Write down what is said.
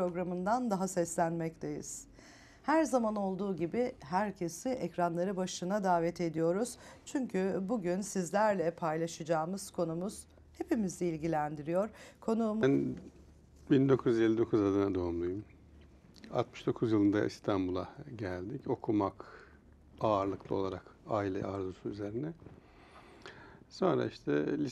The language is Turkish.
programından daha seslenmekteyiz. Her zaman olduğu gibi herkesi ekranları başına davet ediyoruz. Çünkü bugün sizlerle paylaşacağımız konumuz hepimizi ilgilendiriyor. Konuğum... Ben 1959 adına doğumluyum. 69 yılında İstanbul'a geldik. Okumak ağırlıklı olarak aile arzusu üzerine. Sonra işte lise